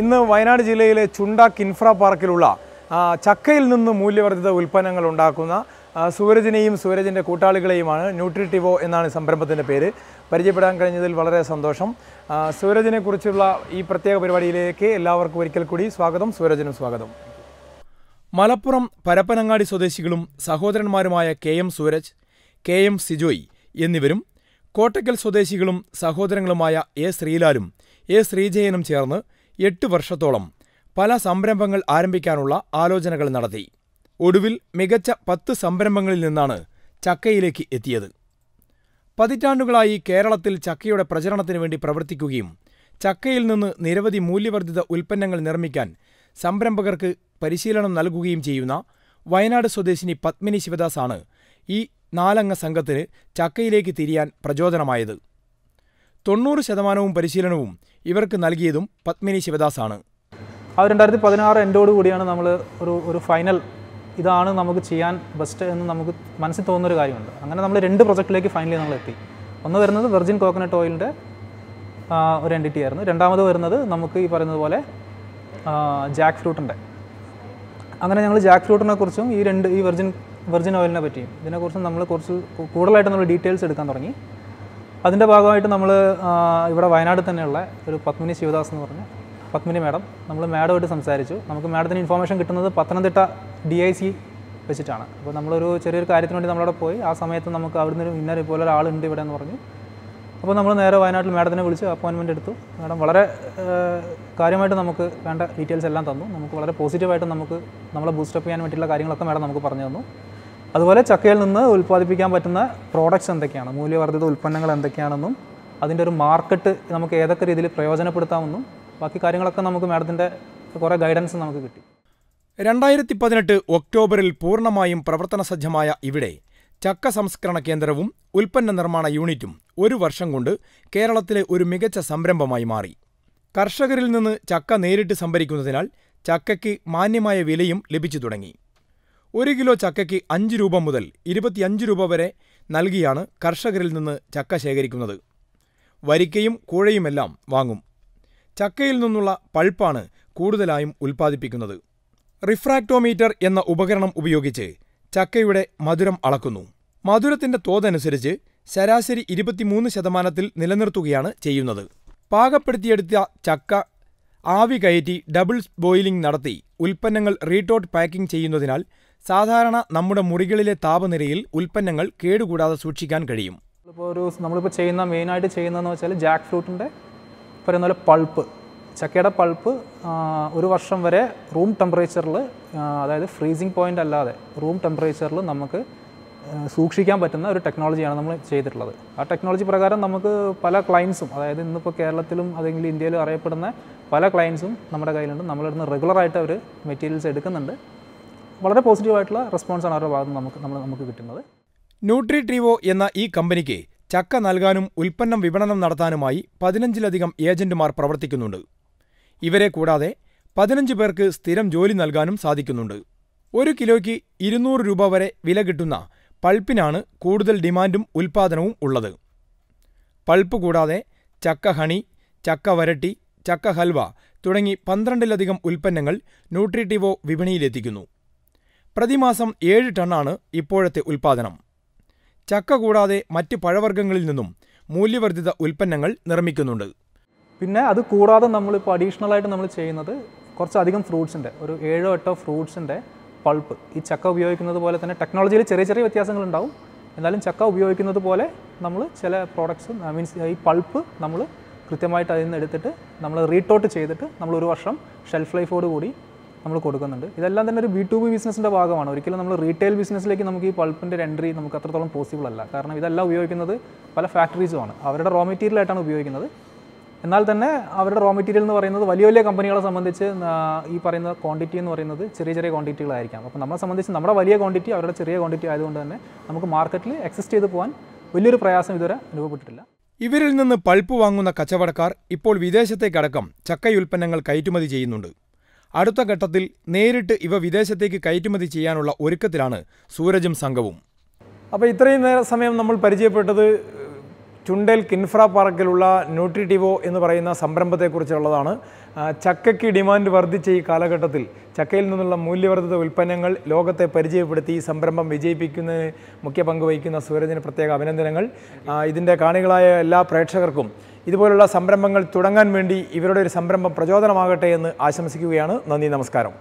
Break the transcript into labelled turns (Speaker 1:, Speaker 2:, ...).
Speaker 1: ഇന്ന് വയനാട് ജില്ലയിലെ ചുണ്ടാക്ക് ഇൻഫ്രാ പാർക്കിലുള്ള ചക്കയിൽ നിന്ന് മൂല്യവർദ്ധിത ഉൽപ്പന്നങ്ങൾ ഉണ്ടാക്കുന്ന സൂരജിനെയും സൂരജിൻ്റെ കൂട്ടാളികളെയുമാണ് ന്യൂട്രിറ്റിവോ എന്നാണ് സംരംഭത്തിൻ്റെ പേര് പരിചയപ്പെടാൻ കഴിഞ്ഞതിൽ വളരെ സന്തോഷം സൂരജിനെ കുറിച്ചുള്ള ഈ പ്രത്യേക പരിപാടിയിലേക്ക് എല്ലാവർക്കും ഒരിക്കൽ കൂടി സ്വാഗതം സൂരജിനും സ്വാഗതം മലപ്പുറം പരപ്പനങ്ങാടി സ്വദേശികളും സഹോദരന്മാരുമായ K M Sooraj K M Sijoy എന്നിവരും കോട്ടക്കൽ സ്വദേശികളും സഹോദരങ്ങളുമായ എ ശ്രീലാലും എ ശ്രീജയനും ചേർന്ന് എട്ട് വർഷത്തോളം പല സംരംഭങ്ങൾ ആരംഭിക്കാനുള്ള ആലോചനകൾ നടത്തി ഒടുവിൽ മികച്ച പത്ത് സംരംഭങ്ങളിൽ നിന്നാണ് ചക്കയിലേക്ക് എത്തിയത് പതിറ്റാണ്ടുകളായി കേരളത്തിൽ ചക്കയുടെ പ്രചരണത്തിന് വേണ്ടി പ്രവർത്തിക്കുകയും ചക്കയിൽ നിന്ന് നിരവധി മൂല്യവർദ്ധിത ഉൽപ്പന്നങ്ങൾ നിർമ്മിക്കാൻ സംരംഭകർക്ക് പരിശീലനം നൽകുകയും ചെയ്യുന്ന വയനാട് സ്വദേശിനി പത്മിനി ശിവദാസാണ് ഈ നാലംഗ സംഘത്തിന് ചക്കയിലേക്ക് തിരിയാൻ പ്രചോദനമായത് തൊണ്ണൂറ് ശതമാനവും പരിശീലനവും ഇവർക്ക് നൽകിയതും പത്മിനി
Speaker 2: ശിവദാസാണ് ആ രണ്ടായിരത്തി പതിനാറ് എൻഡോട് കൂടിയാണ് നമ്മൾ ഒരു ഒരു ഫൈനൽ ഇതാണ് നമുക്ക് ചെയ്യാൻ ബെസ്റ്റ് എന്ന് നമുക്ക് മനസ്സിൽ തോന്നുന്നൊരു കാര്യമുണ്ട് അങ്ങനെ നമ്മൾ രണ്ട് പ്രൊജക്റ്റിലേക്ക് ഫൈനലി നമ്മൾ എത്തി ഒന്ന് വരുന്നത് വെർജിൻ കോക്കനട്ട് ഓയിലിൻ്റെ ഒരു എൻറ്റിറ്റി ആയിരുന്നു രണ്ടാമത് വരുന്നത് നമുക്ക് ഈ പറയുന്നത് പോലെ ജാക്ക് ഫ്രൂട്ടിൻ്റെ അങ്ങനെ ഞങ്ങൾ ജാക്ക് ഫ്രൂട്ടിനെ കുറിച്ചും ഈ രണ്ട് ഈ വെർജിൻ വെർജിൻ ഓയിലിനെ പറ്റിയും ഇതിനെക്കുറിച്ചും നമ്മൾ കുറച്ച് കൂടുതലായിട്ട് നമ്മൾ ഡീറ്റെയിൽസ് എടുക്കാൻ തുടങ്ങി അതിൻ്റെ ഭാഗമായിട്ട് നമ്മൾ ഇവിടെ വയനാട് തന്നെയുള്ള ഒരു പത്മിനി ശിവദാസ് എന്ന് പറഞ്ഞ പത്മിനി മാഡം നമ്മൾ മാഡമായിട്ട് സംസാരിച്ചു നമുക്ക് മാഡത്തിന് ഇൻഫോർമേഷൻ കിട്ടുന്നത് പത്തനംതിട്ട ഡി ഐ സി വെച്ചിട്ടാണ് അപ്പോൾ നമ്മളൊരു ചെറിയൊരു കാര്യത്തിന് വേണ്ടി നമ്മളവിടെ പോയി ആ സമയത്ത് നമുക്ക് അവിടുന്ന് ഒരു ഇന്നലെ പോലെ ഒരാളുണ്ട് ഇവിടെ എന്ന് പറഞ്ഞു അപ്പോൾ നമ്മൾ നേരെ വയനാട്ടിൽ മാഡത്തിനെ വിളിച്ച് അപ്പോയിൻമെൻ്റ് എടുത്തു മാഡം വളരെ കാര്യമായിട്ട് നമുക്ക് വേണ്ട ഡീറ്റെയിൽസ് എല്ലാം തന്നു നമുക്ക് വളരെ പോസിറ്റീവായിട്ട് നമുക്ക് നമ്മളെ ബൂസ്റ്റപ്പ് ചെയ്യാൻ വേണ്ടിയിട്ടുള്ള കാര്യങ്ങളൊക്കെ മാഡം നമുക്ക് പറഞ്ഞു തന്നു അതുപോലെ ചക്കയിൽ നിന്ന് ഉൽപ്പാദിപ്പിക്കാൻ പറ്റുന്ന പ്രോഡക്റ്റ്സ് എന്തൊക്കെയാണ് മൂല്യവർദ്ധിത ഉൽപ്പന്നങ്ങൾ എന്തൊക്കെയാണെന്നും അതിൻ്റെ ഒരു മാർക്കറ്റ് നമുക്ക് ഏതൊക്കെ രീതിയിൽ പ്രയോജനപ്പെടുത്താമെന്നും ബാക്കി കാര്യങ്ങളൊക്കെ നമുക്ക് മാഡത്തിൻ്റെ കുറേ ഗൈഡൻസ് നമുക്ക് കിട്ടി രണ്ടായിരത്തി പതിനെട്ട് ഒക്ടോബറിൽ
Speaker 1: പൂർണ്ണമായും പ്രവർത്തന സജ്ജമായ ഇവിടെ ചക്ക സംസ്കരണ കേന്ദ്രവും ഉൽപ്പന്ന നിർമ്മാണ യൂണിറ്റും ഒരു വർഷം കൊണ്ട് കേരളത്തിലെ ഒരു മികച്ച സംരംഭമായി മാറി കർഷകരിൽ നിന്ന് ചക്ക നേരിട്ട് സംഭരിക്കുന്നതിനാൽ ചക്കയ്ക്ക് മാന്യമായ വിലയും ലഭിച്ചു തുടങ്ങി ഒരു കിലോ ചക്കയ്ക്ക് അഞ്ച് രൂപ മുതൽ ഇരുപത്തിയഞ്ച് രൂപ വരെ നൽകിയാണ് കർഷകരിൽ നിന്ന് ചക്ക ശേഖരിക്കുന്നത് വരിക്കയും കൂഴയുമെല്ലാം വാങ്ങും ചക്കയിൽ നിന്നുള്ള പൾപ്പാണ് കൂടുതലായും ഉൽപ്പാദിപ്പിക്കുന്നത് റിഫ്രാക്ടോമീറ്റർ എന്ന ഉപകരണം ഉപയോഗിച്ച് ചക്കയുടെ മധുരം അളക്കുന്നു മധുരത്തിന്റെ തോതനുസരിച്ച് ശരാശരി ഇരുപത്തിമൂന്ന് ശതമാനത്തിൽ നിലനിർത്തുകയാണ് ചെയ്യുന്നത് പാകപ്പെടുത്തിയെടുത്ത ചക്ക ആവി കയറ്റി ഡബിൾ ബോയിലിംഗ് നടത്തി ഉൽപ്പന്നങ്ങൾ റീടോട്ട് പാക്കിംഗ് ചെയ്യുന്നതിനാൽ സാധാരണ നമ്മുടെ മുറികളിലെ താപനിലയിൽ ഉൽപ്പന്നങ്ങൾ കേടുകൂടാതെ സൂക്ഷിക്കാൻ കഴിയും
Speaker 2: ഇപ്പോൾ ഒരു നമ്മളിപ്പോൾ ചെയ്യുന്ന മെയിനായിട്ട് ചെയ്യുന്നതെന്ന് വെച്ചാൽ ജാക്ക് ഫ്രൂട്ടിൻ്റെ പറയുന്ന പോലെ പൾപ്പ് ചക്കയുടെ പൾപ്പ് ഒരു വർഷം വരെ റൂം ടെമ്പറേച്ചറിൽ അതായത് ഫ്രീസിങ് പോയിൻ്റ് അല്ലാതെ റൂം ടെമ്പറേച്ചറിൽ നമുക്ക് സൂക്ഷിക്കാൻ പറ്റുന്ന ഒരു ടെക്നോളജിയാണ് നമ്മൾ ചെയ്തിട്ടുള്ളത് ആ ടെക്നോളജി പ്രകാരം നമുക്ക് പല ക്ലയൻസും അതായത് ഇന്നിപ്പോൾ കേരളത്തിലും അല്ലെങ്കിൽ ഇന്ത്യയിലും അറിയപ്പെടുന്ന പല ക്ലയൻസും നമ്മുടെ കയ്യിലുണ്ട് നമ്മളിടുന്ന് റെഗുലറായിട്ട് അവർ മെറ്റീരിയൽസ് എടുക്കുന്നുണ്ട് വളരെ പോസിറ്റീവായിട്ടുള്ള റെസ്പോൺസാണ് അവരുടെ ഭാഗത്ത് നമുക്ക് നമ്മൾ നമുക്ക് കിട്ടുന്നത്
Speaker 1: ന്യൂട്രി ട്രീവോ എന്ന ഈ കമ്പനിക്ക് ചക്ക നൽകാനും ഉൽപ്പന്നം വിപണനം നടത്താനുമായി പതിനഞ്ചിലധികം ഏജന്റുമാർ പ്രവർത്തിക്കുന്നുണ്ട് ഇവരെ കൂടാതെ പതിനഞ്ച് പേർക്ക് സ്ഥിരം ജോലി നൽകാനും സാധിക്കുന്നുണ്ട് ഒരു കിലോയ്ക്ക് ഇരുന്നൂറ് രൂപ വരെ വില കിട്ടുന്ന പൾപ്പിനാണ് കൂടുതൽ ഡിമാൻഡും ഉൽപ്പാദനവും ഉള്ളത് പൾപ്പ് കൂടാതെ ചക്ക ഹണി ചക്ക വരട്ടി ചക്ക ഹൽവ തുടങ്ങി പന്ത്രണ്ടിലധികം ഉൽപ്പന്നങ്ങൾ ന്യൂട്രിറ്റീവോ വിപണിയിലെത്തിക്കുന്നു പ്രതിമാസം ഏഴ് ടണ്ണാണ് ഇപ്പോഴത്തെ ഉൽപാദനം ചക്ക കൂടാതെ മറ്റ് പഴവർഗ്ഗങ്ങളിൽ
Speaker 2: നിന്നും മൂല്യവർദ്ധിത ഉൽപ്പന്നങ്ങൾ നിർമ്മിക്കുന്നുണ്ട് പിന്നെ അത് കൂടാതെ നമ്മളിപ്പോൾ അഡീഷണലായിട്ട് നമ്മൾ ചെയ്യുന്നത് കുറച്ചധികം ഫ്രൂട്ട്സിൻ്റെ ഒരു ഏഴോ എട്ടോ ഫ്രൂട്ട്സിൻ്റെ പൾപ്പ് ഈ ചക്ക ഉപയോഗിക്കുന്നത് പോലെ തന്നെ ടെക്നോളജിയിൽ ചെറിയ ചെറിയ വ്യത്യാസങ്ങളുണ്ടാവും എന്നാലും ചക്ക ഉപയോഗിക്കുന്നത് പോലെ നമ്മൾ ചില പ്രോഡക്റ്റ്സ് മീൻസ് ഈ പൾപ്പ് നമ്മൾ കൃത്യമായിട്ട് അതിൽ നിന്ന് എടുത്തിട്ട് നമ്മൾ റീട്ടോട്ട് ചെയ്തിട്ട് നമ്മൾ ഒരു വർഷം ഷെൽഫ് ലൈഫോട് കൂടി നമ്മൾ കൊടുക്കുന്നുണ്ട് ഇതെല്ലാം തന്നെ ഒരു ബി ടു ബി ബിസിനസിൻ്റെ ഭാഗമാണ് ഒരിക്കലും നമ്മൾ റീറ്റെയിൽ ബിസിനസ്സിലേക്ക് നമുക്ക് ഈ പൾപ്പിൻ്റെ എൻട്രി നമുക്ക് അത്രത്തോളം പോസിബിൾ അല്ല കാരണം ഇതെല്ലാം ഉപയോഗിക്കുന്നത് പല ഫാക്ടറീസുമാണ് അവരുടെ റോ മെറ്റീരിയൽ ആയിട്ടാണ് ഉപയോഗിക്കുന്നത് എന്നാൽ തന്നെ അവരുടെ റോ മെറ്റീരിയൽ എന്ന് പറയുന്നത് വലിയ വലിയ കമ്പനികളെ സംബന്ധിച്ച് ഈ പറയുന്ന ക്വാണ്ടിറ്റി എന്ന് പറയുന്നത് ചെറിയ ചെറിയ ക്വാണ്ടിറ്റികളായിരിക്കാം അപ്പോൾ നമ്മളെ സംബന്ധിച്ച് നമ്മുടെ വലിയ ക്വാണ്ടിറ്റി അവരുടെ ചെറിയ ക്വാണ്ടിറ്റി ആയതുകൊണ്ട് തന്നെ നമുക്ക് മാർക്കറ്റിൽ എക്സിസ്റ്റ് ചെയ്ത് പോകാൻ വലിയൊരു പ്രയാസം ഇതുവരെ അനുഭവപ്പെട്ടിട്ടില്ല
Speaker 1: ഇവരിൽ നിന്ന് പൾപ്പ് വാങ്ങുന്ന കച്ചവടക്കാർ ഇപ്പോൾ വിദേശത്തേക്കടക്കം ചക്കയുൽപ്പന്നങ്ങൾ കയറ്റുമതി ചെയ്യുന്നുണ്ട് അടുത്ത ഘട്ടത്തിൽ നേരിട്ട് ഇവ വിദേശത്തേക്ക് കയറ്റുമതി ചെയ്യാനുള്ള ഒരുക്കത്തിലാണ് സൂരജും സംഘവും അപ്പോൾ ഇത്രയും നേരം സമയം നമ്മൾ പരിചയപ്പെട്ടത് ചുണ്ടേൽ കിൻഫ്ര പാർക്കിലുള്ള ന്യൂട്രിറ്റിവോ എന്ന് പറയുന്ന സംരംഭത്തെക്കുറിച്ചുള്ളതാണ് ചക്കയ്ക്ക് ഡിമാൻഡ് വർദ്ധിച്ച ഈ കാലഘട്ടത്തിൽ ചക്കയിൽ നിന്നുള്ള മൂല്യവർദ്ധിത ഉൽപ്പന്നങ്ങൾ ലോകത്തെ പരിചയപ്പെടുത്തി ഈ സംരംഭം വിജയിപ്പിക്കുന്നതിന് മുഖ്യ പങ്ക് വഹിക്കുന്ന സൂരജിന് പ്രത്യേക അഭിനന്ദനങ്ങൾ ഇതിൻ്റെ കാണികളായ എല്ലാ പ്രേക്ഷകർക്കും ഇതുപോലുള്ള സംരംഭങ്ങൾ തുടങ്ങാൻ വേണ്ടി ഇവരുടെ ഒരു സംരംഭം പ്രചോദനമാകട്ടെ എന്ന് ആശംസിക്കുകയാണ് നന്ദി നമസ്കാരം